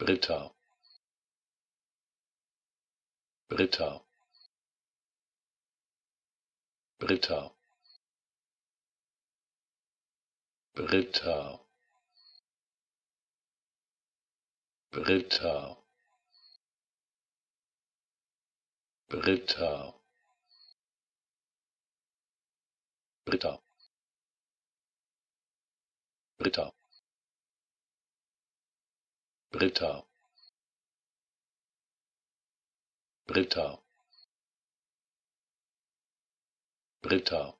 Britta Britta Britta Britta Britta Britta Britta Britta Britta Britta Britta